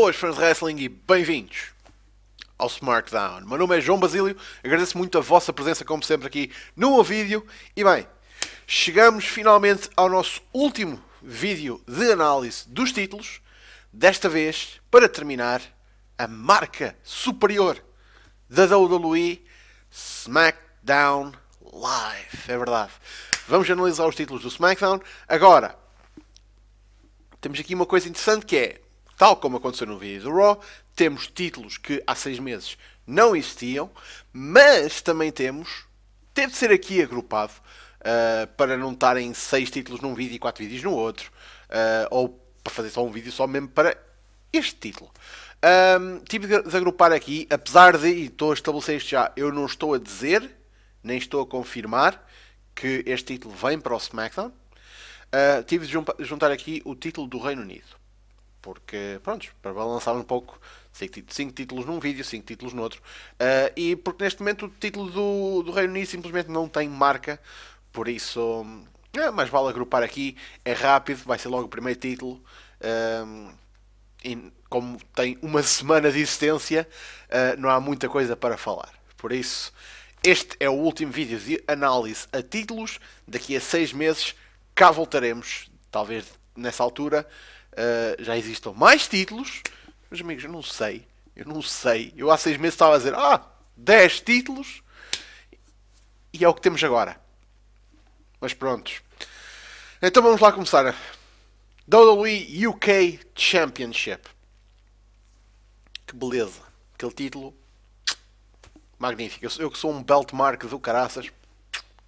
Boas fãs de wrestling e bem-vindos ao SmackDown. Meu nome é João Basílio, agradeço muito a vossa presença como sempre aqui no meu vídeo e bem, chegamos finalmente ao nosso último vídeo de análise dos títulos, desta vez para terminar a marca superior da WWE SmackDown Live, é verdade. Vamos analisar os títulos do SmackDown. Agora, temos aqui uma coisa interessante que é tal como aconteceu no vídeo do Raw, temos títulos que há seis meses não existiam, mas também temos, teve de ser aqui agrupado, uh, para não estarem seis títulos num vídeo e quatro vídeos no outro, uh, ou para fazer só um vídeo só mesmo para este título. Um, ah, tive de desagrupar aqui, apesar de, e estou a estabelecer isto já, eu não estou a dizer, nem estou a confirmar que este título vem para o SmackDown. Uh, tive de juntar aqui o título do Reino Unido porque, pronto, para balançar um pouco, 5 títulos num vídeo, 5 títulos no outro, uh, e porque neste momento o título do, do Reino Unido simplesmente não tem marca, por isso, é, mas vale agrupar aqui, é rápido, vai ser logo o primeiro título, eh, e como tem uma semana de existência, uh, não há muita coisa para falar, por isso, este é o último vídeo de análise a títulos, daqui a 6 meses cá voltaremos, talvez nessa altura. Eh, já existam mais títulos. Meus amigos, eu não sei. Eu não sei. Eu há seis meses estava a dizer, ah, 10 títulos. E é o que temos agora. Mas prontos. Então vamos lá começar. WWE UK Championship. Que beleza. Aquele título. Magnífico. Eu que sou um belt mark do caraças.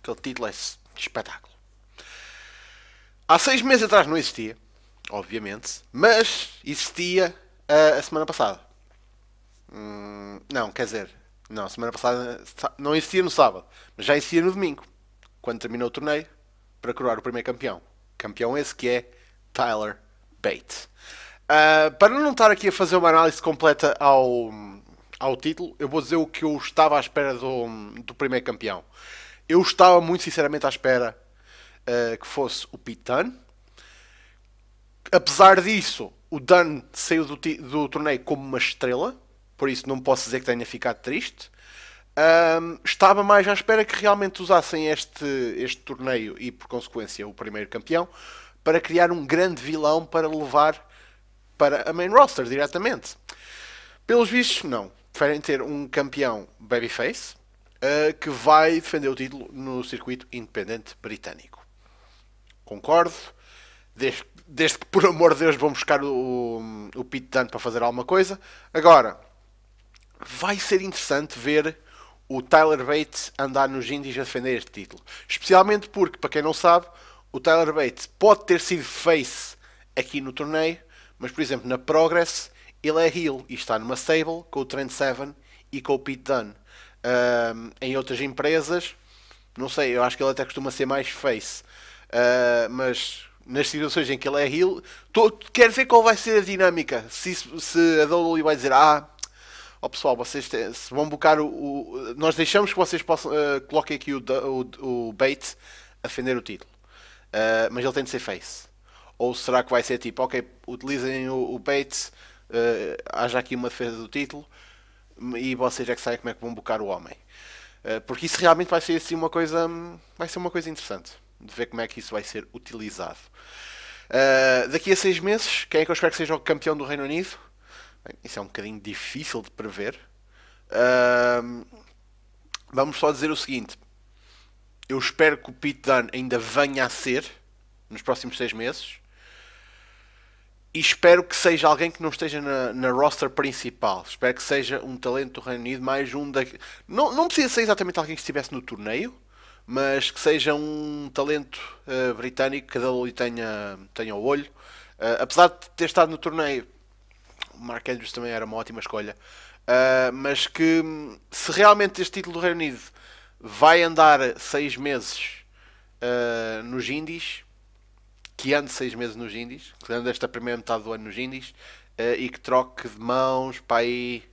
Aquele título é espetáculo. Há seis meses atrás não existia obviamente. Mas existia ah, a semana passada. Hum, não, quer dizer, não, semana passada não existia no sábado, mas já existia no domingo, quando terminou o torneio, para coroar o primeiro campeão. Campeão esse que é Tyler Bate. Uh, ah, para não estar aqui a fazer uma análise completa ao, ao título, eu vou dizer o que eu estava à espera do, do primeiro campeão. Eu estava muito sinceramente à espera uh, que fosse o Pete Dunne, apesar disso, o Dan saiu do, do torneio como uma estrela, por isso não posso dizer que tenha ficado triste. Um, estava mais à espera que realmente usassem este, este torneio e, por consequência, o primeiro campeão para criar um grande vilão para levar para a main roster diretamente. Pelos vistos, não. Preferem ter um campeão babyface uh, que vai defender o título no circuito independente britânico. Concordo. Desde, desde que, por amor de Deus, vão buscar o, o Pete Dunne para fazer alguma coisa. Agora, vai ser interessante ver o Tyler Bates andar nos indies a defender este título. Especialmente porque, para quem não sabe, o Tyler Bates pode ter sido face aqui no torneio, mas, por exemplo, na Progress, ele é heel e está numa stable com o Trent Seven e com o Pete Dunne. Um, em outras empresas, não sei, eu acho que ele até costuma ser mais face. Uh, mas nas situações em que ele é heel, tô, quero ver qual vai ser a dinâmica. Se, se a WWE vai dizer, ah, ó oh pessoal, vocês têm, se vão buscar o, o, Nós deixamos que vocês possam, uh, coloquem aqui o, o, o bait a defender o título, uh, mas ele tem de ser face. Ou será que vai ser tipo, ok, utilizem o, o bait, uh, eh, haja aqui uma defesa do título e vocês é que sabem como é que vão buscar o homem. Uh, porque isso realmente vai ser assim uma coisa. Vai ser uma coisa interessante de ver como é que isso vai ser utilizado. Uh, daqui a seis meses, quem é que eu espero que seja o campeão do Reino Unido? Bem, isso é um bocadinho difícil de prever. Uh, vamos só dizer o seguinte: eu espero que o Pete Dunne ainda venha a ser nos próximos seis meses. E espero que seja alguém que não esteja na, na roster principal. Espero que seja um talento do Reino Unido, mais um da. Não, não precisa ser exatamente alguém que estivesse no torneio mas que seja um talento uh, britânico, cada lhe tenha, tenha o olho. Uh, apesar de ter estado no torneio, o Mark Andrews também era uma ótima escolha. Uh, mas que se realmente este título do Reino Unido vai andar seis meses nos Indies, que ande seis meses nos Indies, que ande esta primeira metade do ano nos Indies, e que troque de mãos para aí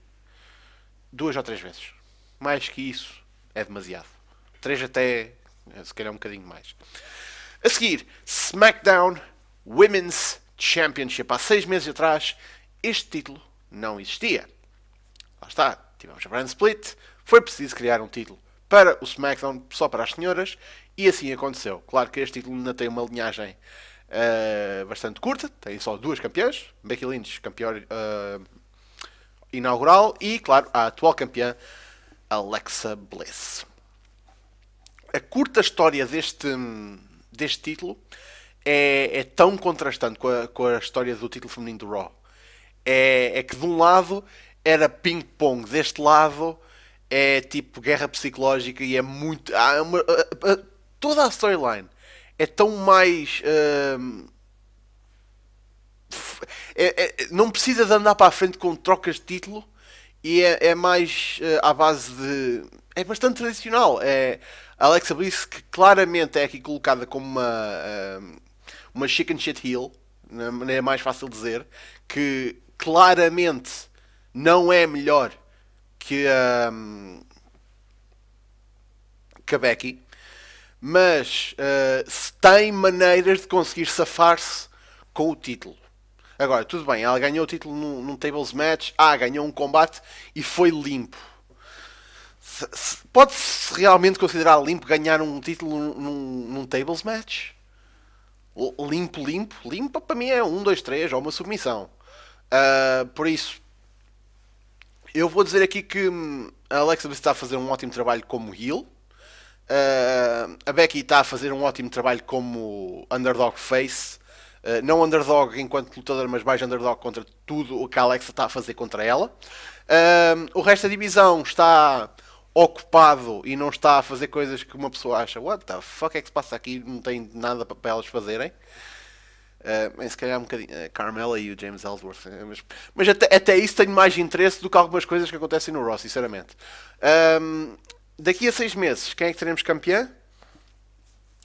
duas ou três vezes. Mais que isso é demasiado. 3 até eh, se calhar um bocadinho mais. A seguir, SmackDown Women's Championship. Há seis meses atrás, este título não existia. Lá está, tivemos a brand split, foi preciso criar um título para o SmackDown só para as senhoras e assim aconteceu. Claro que este título ainda tem uma linhagem uh, bastante curta, tem só duas campeãs, Becky Lynch, campeã uh, inaugural, e claro, a atual campeã Alexa Bliss a curta história deste, deste título é, é tão contrastante com a, com a história do título feminino do Raw. É, é que de um lado era ping-pong, deste lado é tipo guerra psicológica e é muito. Há uma, a, a, toda a storyline é tão mais. Hum, é, é, não precisa de andar para a frente com trocas de título e é, é mais uh, à base de. É bastante tradicional. É, Alexa Bliss, que claramente é aqui colocada como uma, ah, uma chicken shit heel, é mais fácil dizer, que claramente não é melhor que a, hum, que a Becky, mas uh, se tem maneiras de conseguir safar-se com o título. Agora, tudo bem, ela ganhou o título num, num tables match, ah, ganhou um combate e foi limpo. Pode-se realmente considerar limpo ganhar um título num, num tables match? Limpo, limpo? Limpo para mim é um, dois, três ou uma submissão. Uh, por isso, eu vou dizer aqui que hum, a Alexa está a fazer um ótimo trabalho como heel. Uh, a Becky está a fazer um ótimo trabalho como underdog face. Uh, não underdog enquanto lutadora, mas mais underdog contra tudo o que a Alexa está a fazer contra ela. o resto da divisão está ocupado e não está a fazer coisas que uma pessoa acha, what the fuck é que se passa aqui, não tem nada para elas fazerem. Uh, eh, mas se calhar um bocadinho. Uh, Carmela e o James Ellsworth. Eh, mas, mas até, até, isso tenho mais interesse do que algumas coisas que acontecem no Ross. sinceramente. Um, ehm, daqui a seis meses, quem é que teremos campeã?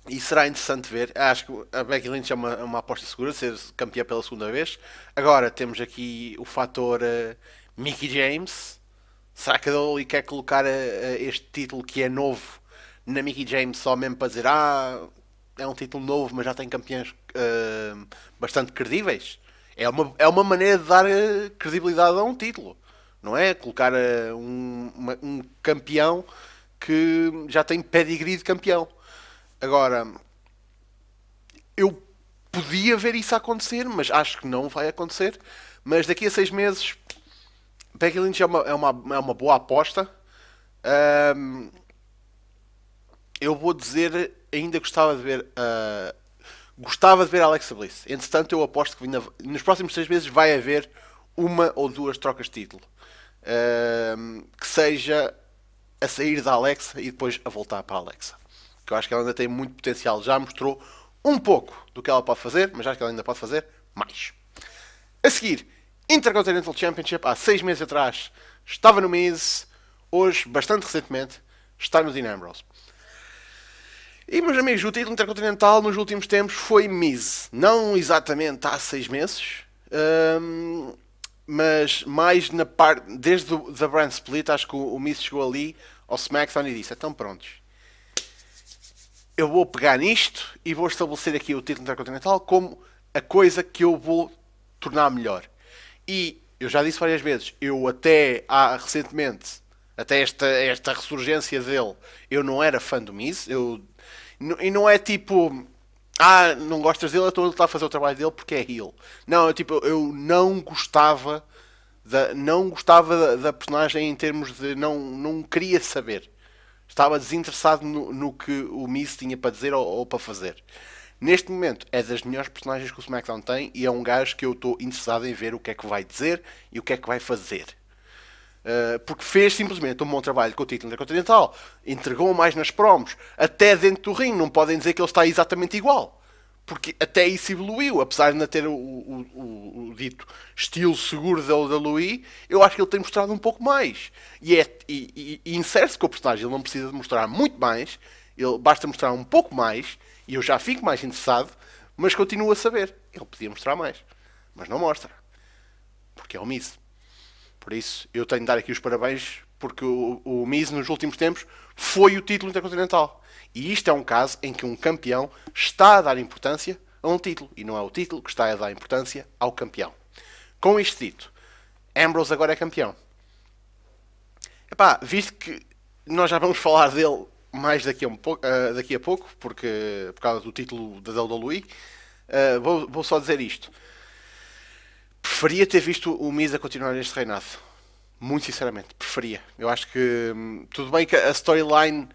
E será interessante ver. Acho que a Becky Lynch é uma, é uma aposta segura, ser campeã pela segunda vez. Agora temos aqui o fator uh, Mickey James. Será que a ali quer colocar a, eh, a eh, este título que é novo na Mickey James só mesmo para dizer ah, é um título novo, mas já tem campeões uh, bastante credíveis? É uma, é uma maneira de dar credibilidade a um título, não é? Colocar uh, um, uma, um campeão que já tem pedigree de campeão. Agora, eu podia ver isso acontecer, mas acho que não vai acontecer. Mas daqui a seis meses Becky Lynch é uma, é uma, é uma boa aposta. Um, eu vou dizer, ainda gostava de ver. Uh, gostava de ver Alexa Bliss. Entretanto, eu aposto que nos próximos seis meses vai haver uma ou duas trocas de título. Um, que seja a sair da Alexa e depois a voltar para a Alexa. Que eu acho que ela ainda tem muito potencial. Já mostrou um pouco do que ela pode fazer, mas acho que ela ainda pode fazer mais. A seguir, Intercontinental Championship há 6 meses atrás. Estava no Miz, hoje, bastante recentemente, está no Dean Ambrose. E, meus amigos, o título intercontinental nos últimos tempos foi Miz. Não exatamente há 6 meses, um, mas mais na parte. Desde o, The Brand Split, acho que o, o Miz chegou ali ao SmackDown e disse: então prontos. Eu vou pegar nisto e vou estabelecer aqui o título intercontinental como a coisa que eu vou tornar melhor. E eu já disse várias vezes, eu até há, recentemente, até esta, esta ressurgência dele, eu não era fã do Miz. Eu, e não é tipo, ah, não gostas dele, então ele está a fazer o trabalho dele porque é heel. Não, eu, tipo, eu não gostava. Da, não gostava da, da, personagem em termos de não, não queria saber. Estava desinteressado no, no que o Miz tinha para dizer ou, ou para fazer. Neste momento é das melhores personagens que o SmackDown tem e é um gajo que eu estou interessado em ver o que é que vai dizer e o que é que vai fazer. Uh, porque fez simplesmente um bom trabalho com o título intercontinental, entregou mais nas promos, até dentro do ringue, não podem dizer que ele está exatamente igual. Porque até isso evoluiu, apesar de não ter o, o, o, o dito estilo seguro da, da Louis, eu acho que ele tem mostrado um pouco mais. E, é, e, e, e insere-se com o personagem, ele não precisa de mostrar muito mais, ele basta mostrar um pouco mais e eu já fico mais interessado, mas continuo a saber. Ele podia mostrar mais, mas não mostra. Porque é o Miz. Por isso, eu tenho de dar aqui os parabéns, porque o, o Miz nos últimos tempos foi o título intercontinental. E isto é um caso em que um campeão está a dar importância a um título. E não é o título que está a dar importância ao campeão. Com isto dito, Ambrose agora é campeão. Epá, visto que nós já vamos falar dele mais daqui a, um pouco, uh, daqui a pouco, porque por causa do título da WWE. Uh, ah, vou, vou só dizer isto. Preferia ter visto o Miz a continuar neste reinado. Muito sinceramente, preferia. Eu acho que hum, tudo bem que a storyline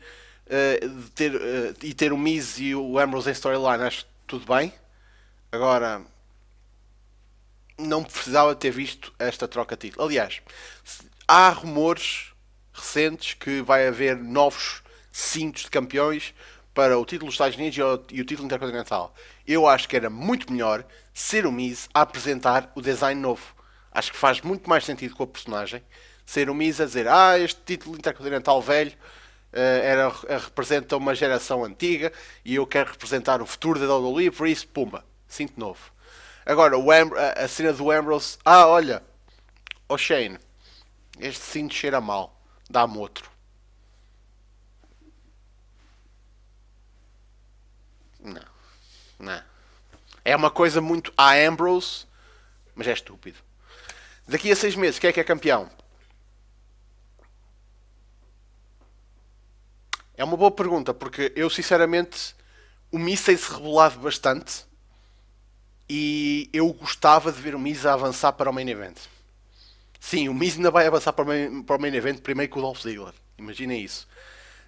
uh, de ter, uh, e ter o Miz e o Ambrose em storyline, acho tudo bem. Agora, não precisava ter visto esta troca de título. Aliás, há rumores recentes que vai haver novos cintos de campeões para o título dos Estados Unidos e o título intercontinental. Eu acho que era muito melhor ser o Miz a apresentar o design novo. Acho que faz muito mais sentido com a personagem ser o Miz a dizer: Ah, este título intercontinental velho eh, era, eh, representa uma geração antiga e eu quero representar o futuro da WWE, por isso, pumba, cinto novo. Agora, o Am a cena do Ambrose: Ah, olha, o oh Shane, este cinto cheira mal, dá-me outro. Não. Não. É uma coisa muito a Ambrose, mas é estúpido. Daqui a seis meses, quem é que é campeão? É uma boa pergunta, porque eu sinceramente o Miz tem-se revelado bastante e eu gostava de ver o Miz a avançar para o main event. Sim, o Miz ainda vai avançar para o main, para o main event primeiro que o Dolph Ziggler. Imaginem isso.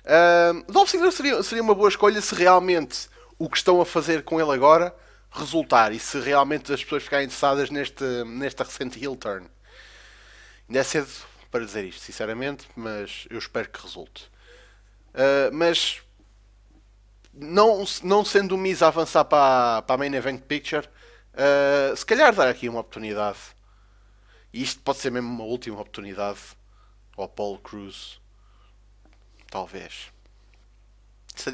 Uh, Dolph Ziggler seria, seria uma boa escolha se realmente o que estão a fazer com ele agora resultar e se realmente as pessoas ficarem interessadas neste, nesta recente heel turn. Ainda é cedo para dizer isto, sinceramente, mas eu espero que resulte. Uh, mas não, não sendo o Miz a avançar para, para a Main Event Picture, uh, se calhar dar aqui uma oportunidade. E isto pode ser mesmo uma última oportunidade ao Paul Cruz. Talvez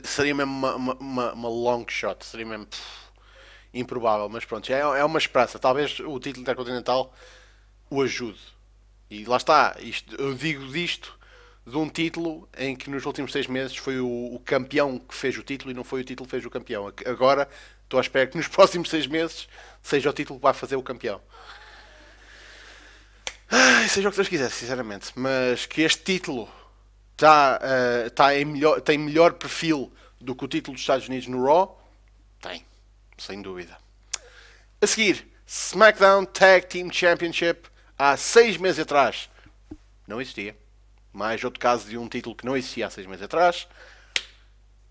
seria mesmo uma, uma, uma, long shot, seria mesmo pff, improvável, mas pronto, é, é uma esperança. Talvez o título intercontinental o ajude. E lá está, isto, eu digo disto de um título em que nos últimos seis meses foi o, o campeão que fez o título e não foi o título que fez o campeão. Agora estou à espera que nos próximos seis meses seja o título que vai fazer o campeão. Ai, seja o que Deus quiser, sinceramente. Mas que este título tá, uh, tá em melhor, tem melhor perfil do que o título dos Estados Unidos no Raw? Tem, sem dúvida. A seguir, SmackDown Tag Team Championship há seis meses atrás. Não existia. Mais outro caso de um título que não existia há seis meses atrás.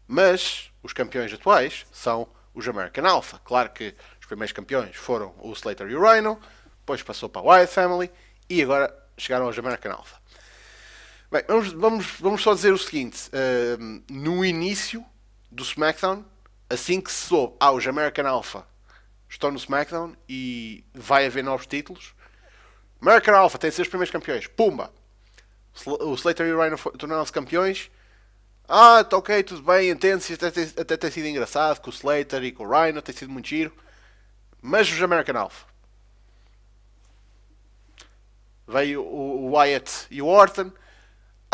Mas os campeões atuais são os American Alpha. Claro que os primeiros campeões foram o Slater e o Rhino, depois passou para o Wyatt Family e agora chegaram aos American Alpha. Bem, vamos, vamos, vamos só dizer o seguinte: uh, no início do SmackDown, assim que se soube, ah, os American Alpha estão no SmackDown e vai haver novos títulos. American Alpha tem de ser os primeiros campeões. Pumba! O Slater e o Rhino tornaram-se campeões. Ah, tá ok, tudo bem, entende-se. Até, até tem sido engraçado com o Slater e com o Rhino, tem sido muito giro. Mas os American Alpha. Veio o Wyatt e o Orton.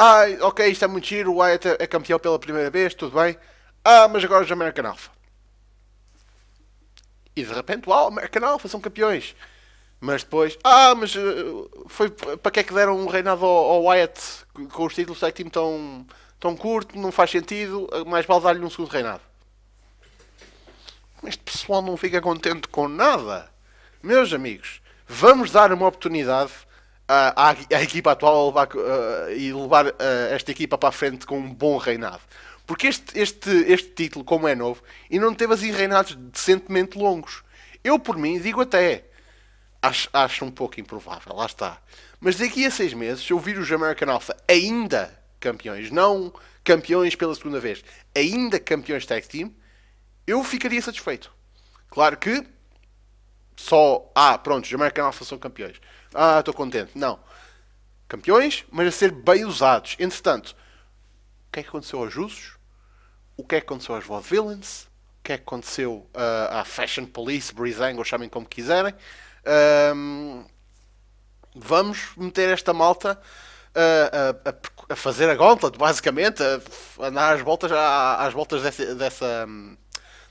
Ah, ok, isto é muito giro, o Wyatt é campeão pela primeira vez, tudo bem. Ah, mas agora os American Alpha. E de repente, uau, American Alpha são campeões. Mas depois, ah, mas eh, foi para que é que deram um reinado ao, ao Wyatt com os títulos tag team tão, tão curto, não faz sentido, mais vale dar-lhe um segundo reinado. Este pessoal não fica contente com nada. Meus amigos, vamos dar uma oportunidade a equipa atual levar, uh, e levar uh, esta equipa para a frente com um bom reinado. Porque este, este, este título, como é novo, e não teve assim reinados decentemente longos. Eu, por mim, digo até. Acho, acho um pouco improvável, lá está. Mas daqui a seis meses, se eu vir os American Alpha ainda campeões, não campeões pela segunda vez, ainda campeões tag team, eu ficaria satisfeito. Claro que só. Ah, pronto, os American Alpha são campeões ah, estou contente. Não. Campeões, mas a ser bem usados. Entretanto, o que é que aconteceu aos Jussos? O que é que aconteceu aos Vaudevillains? O que é que aconteceu uh, à Fashion Police, Breezango, chamem como quiserem? Um, vamos meter esta malta ah, a, a, a, fazer a gauntlet, basicamente, a andar às voltas, às voltas dessa, hum,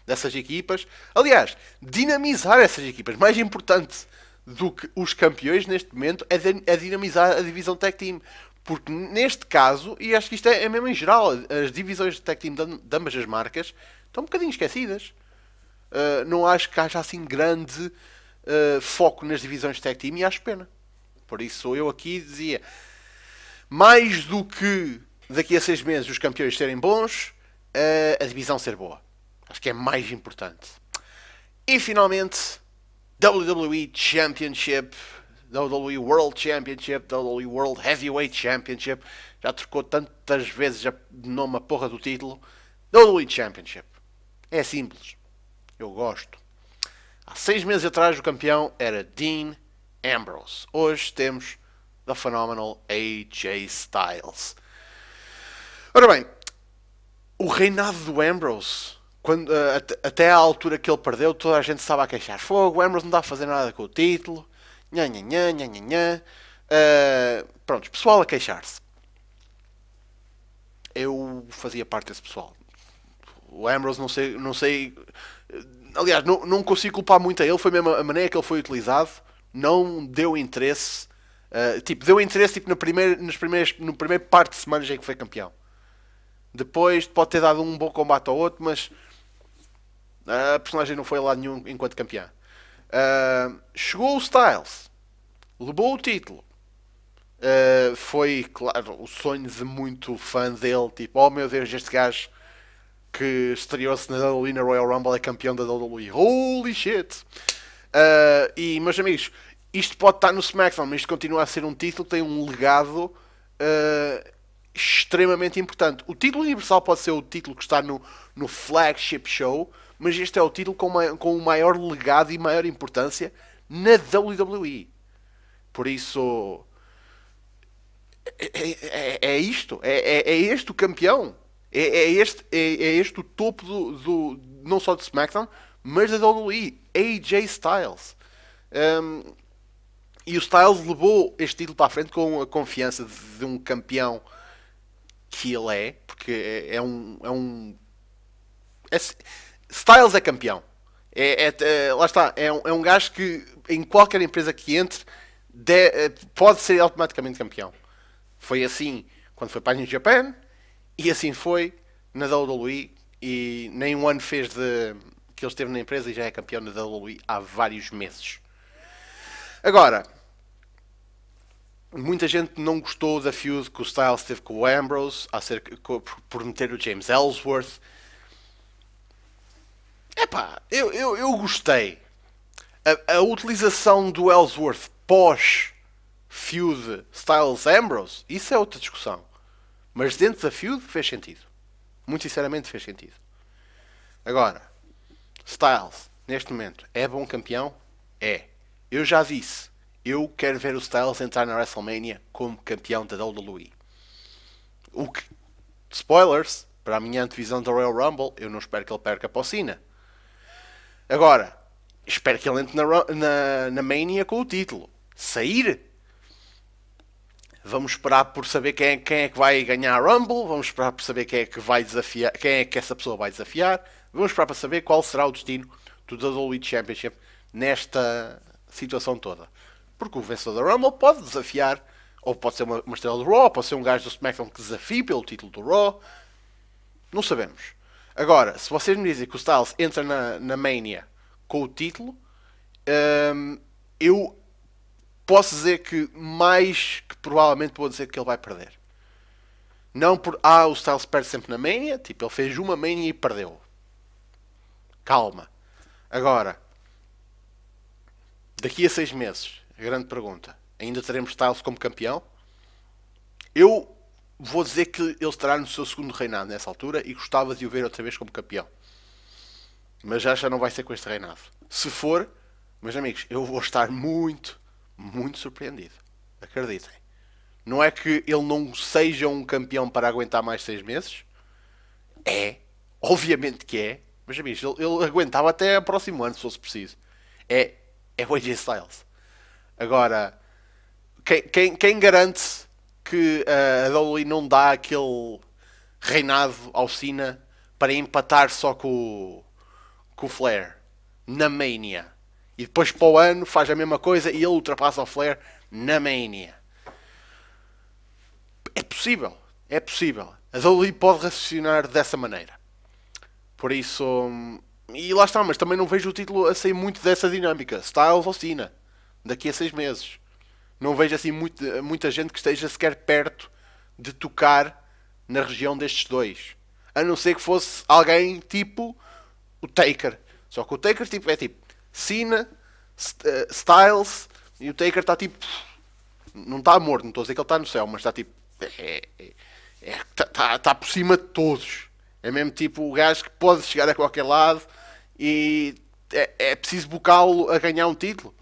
dessas equipas. Aliás, dinamizar essas equipas, mais importante, do que os campeões neste momento a, dinamizar a divisão tech team. Porque neste caso, e acho que isto é, é mesmo em geral, as divisões de tech team de, de ambas as marcas estão um bocadinho esquecidas. Uh, não acho que haja assim grande uh, foco nas divisões de tech team e acho pena. Por isso eu aqui dizia mais do que daqui a seis meses os campeões serem bons, uh, a divisão ser boa. Acho que é mais importante. E finalmente, WWE Championship, WWE World Championship, WWE World Heavyweight Championship, já trocou tantas vezes a, de nome a porra do título. WWE Championship. É simples. Eu gosto. Há seis meses atrás o campeão era Dean Ambrose. Hoje temos The Phenomenal AJ Styles. Ora bem, o reinado do Ambrose quando, uh, até à altura que ele perdeu, toda a gente estava a queixar fogo, o Ambrose não está a fazer nada com o título, nha, nha, nha, nha, nha, nha. Uh, eh, pronto, pessoal a queixar-se. Eu fazia parte desse pessoal. O Ambrose não sei, não sei eh, aliás, não, não consigo culpar muito a ele, foi mesmo a maneira que ele foi utilizado, não deu interesse, uh, tipo, deu interesse tipo, na primeira, nas primeiras, no primeiro parte de semana já que foi campeão. Depois pode ter dado um bom combate ao outro, mas a personagem não foi lá nenhum enquanto campeã. Uh, chegou o Styles, levou o título. Uh, foi, claro, o sonho de muito fã dele. Tipo, oh meu Deus, este gajo que estreou-se na WWE na Royal Rumble é campeão da WWE. Holy shit! Uh, e, meus amigos, isto pode estar no SmackDown, mas isto continua a ser um título que tem um legado uh, extremamente importante. O título universal pode ser o título que está no, no flagship show, mas este é o título com, com o maior legado e maior importância na WWE. Por isso. É, é, é, é isto. É, é, é este o campeão. É, é este, é, este o topo do, do, Não só de SmackDown, mas da WWE. AJ Styles. Um, e o Styles levou este título para a frente com a confiança de, um campeão que ele é, porque é, um. É um é, Styles é campeão. É, é, é, lá está, é um, é um gajo que em qualquer empresa que entre de, eh, pode ser automaticamente campeão. Foi assim quando foi para a New Japan e assim foi na WWE e nem um ano fez de que ele esteve na empresa e já é campeão da WWE há vários meses. Agora, muita gente não gostou da feud que o Styles teve com o Ambrose acerca, por meter o James Ellsworth Epá, eu, eu, eu gostei. A, a utilização do Ellsworth pós feud Styles Ambrose, isso é outra discussão. Mas dentro da feud fez sentido. Muito sinceramente fez sentido. Agora, Styles, neste momento, é bom campeão? É. Eu já disse, eu quero ver o Styles entrar na WrestleMania como campeão da WWE. O que, spoilers, para a minha antevisão da Royal Rumble, eu não espero que ele perca a Pocina. Agora, espero que ele entre na, na, na Mania com o título. Sair? Vamos esperar por saber quem, é, quem é que vai ganhar a Rumble. Vamos esperar por saber quem é que vai desafiar, quem é que essa pessoa vai desafiar. Vamos esperar para saber qual será o destino do WWE Championship nesta situação toda. Porque o vencedor da Rumble pode desafiar, ou pode ser uma, uma estrela do Raw, pode ser um gajo do SmackDown que desafie pelo título do Raw. Não sabemos. Agora, se vocês me dizem que o Styles entra na, na Mania com o título, um, eu posso dizer que mais que provavelmente vou dizer que ele vai perder. Não por ah, o Styles perde sempre na Mania, tipo, ele fez uma Mania e perdeu. Calma. Agora, daqui a seis meses, grande pergunta: ainda teremos Styles como campeão? Eu vou dizer que ele estará no seu segundo reinado nessa altura e gostava de o ver outra vez como campeão. Mas já já não vai ser com este reinado. Se for, meus amigos, eu vou estar muito, muito surpreendido. Acreditem. Não é que ele não seja um campeão para aguentar mais seis meses. É. Obviamente que é. Mas amigos, ele, ele aguentava até o próximo ano se fosse preciso. É. É o AJ Styles. Agora, quem, quem, quem garante que eh, a WWE não dá aquele reinado ao Cena para empatar só com o, com o Flair na Mania. E depois para o ano faz a mesma coisa e ele ultrapassa o Flair na Mania. É possível, é possível. A WWE pode raciocinar dessa maneira. Por isso. E lá está, mas também não vejo o título a sair muito dessa dinâmica. Styles ou Cena. Daqui a seis meses não vejo assim muito, muita gente que esteja sequer perto de tocar na região destes dois. A não ser que fosse alguém tipo o Taker. Só que o Taker tipo, é tipo Cena, st uh, Styles e o Taker está tipo. Não está morto, não estou a dizer que ele está no céu, mas está tipo. Está é, é, é tá, tá, tá por cima de todos. É mesmo tipo o gajo que pode chegar a qualquer lado e é, é preciso bocá-lo a ganhar um título.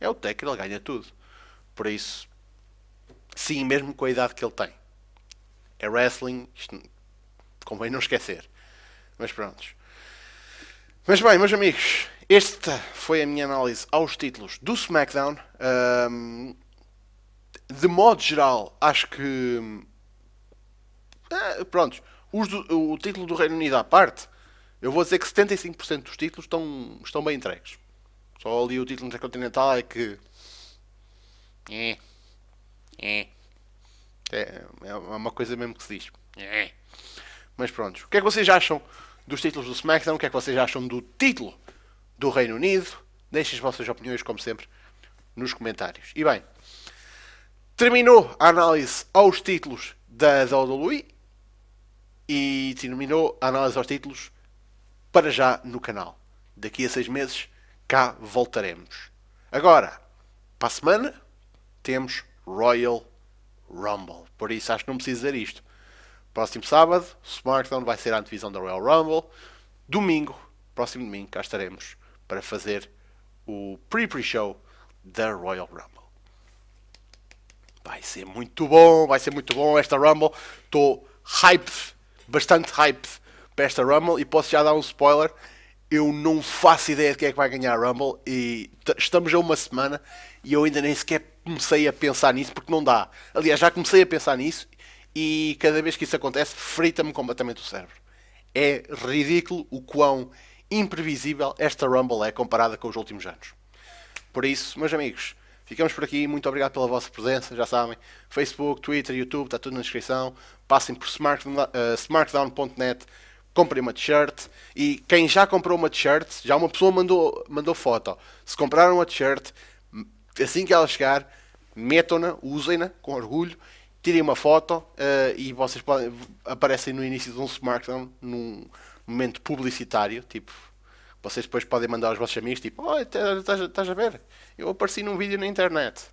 É o Taker, ele ganha tudo. Por isso, sim, mesmo com a idade que ele tem. É wrestling, isto convém não esquecer. Mas prontos. Mas bem, meus amigos, esta foi a minha análise aos títulos do SmackDown. Um, de modo geral, acho que. Ah, Do, o título do Reino Unido à parte, eu vou dizer que 75% dos títulos estão, estão bem entregues. Só ali o título intercontinental é que é. é. É. É, é uma coisa mesmo que se diz. É. Mas pronto, o que é que vocês acham dos títulos do SmackDown? O que é que vocês acham do título do Reino Unido? Deixem as vossas opiniões, como sempre, nos comentários. E bem, terminou a análise aos títulos da WWE e terminou a análise aos títulos para já no canal. Daqui a seis meses cá voltaremos. Agora, para a semana, temos Royal Rumble. Por isso acho que não preciso dizer isto. Próximo sábado, SmackDown vai ser a antevisão da Royal Rumble. Domingo, próximo domingo, cá estaremos para fazer o pre-pre-show da Royal Rumble. Vai ser muito bom, vai ser muito bom esta Rumble. Estou hype, bastante hype para esta Rumble e posso já dar um spoiler. Eu não faço ideia de quem é que vai ganhar a Rumble e estamos a uma semana e eu ainda nem sequer comecei a pensar nisso porque não dá. Aliás, já comecei a pensar nisso e cada vez que isso acontece, frita-me completamente o cérebro. É ridículo o quão imprevisível esta Rumble é comparada com os últimos anos. Por isso, meus amigos, ficamos por aqui. Muito obrigado pela vossa presença. Já sabem, Facebook, Twitter, YouTube, está tudo na descrição. Passem por eh, smartdown.net, comprem uma t-shirt. E quem já comprou uma t-shirt, já uma pessoa mandou, mandou foto. Se compraram uma t-shirt, assim que ela chegar, metam-na, usem-na com orgulho, tirem uma foto uh, e vocês podem, aparecem no início de um smartphone num momento publicitário, tipo, vocês depois podem mandar aos vossos amigos, tipo, oh, estás, estás a ver? Eu apareci num vídeo na internet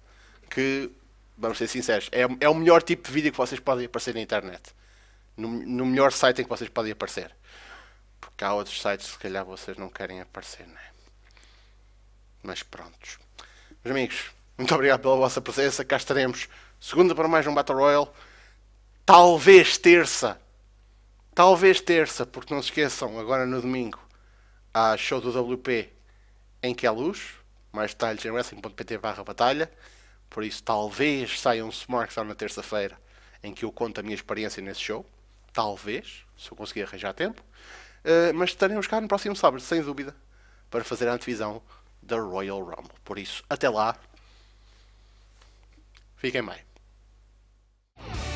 que, vamos ser sinceros, é, é o melhor tipo de vídeo que vocês podem aparecer na internet. No, no melhor site em que vocês podem aparecer. Porque há outros sites que se calhar vocês não querem aparecer, não é? Mas prontos. Meus amigos, muito obrigado pela vossa presença. Cá estaremos segunda para mais um Battle Royale. Talvez terça. Talvez terça, porque não se esqueçam, agora no domingo há show do WP em que há luz. Mais detalhes em wrestling.pt batalha. Por isso, talvez saia um Smartphone na terça-feira em que eu conto a minha experiência nesse show. Talvez, se eu conseguir arranjar tempo. Uh, mas estaremos cá no próximo sábado, sem dúvida, para fazer a antevisão da Royal Rumble. Por isso, até lá. Fiquem bem.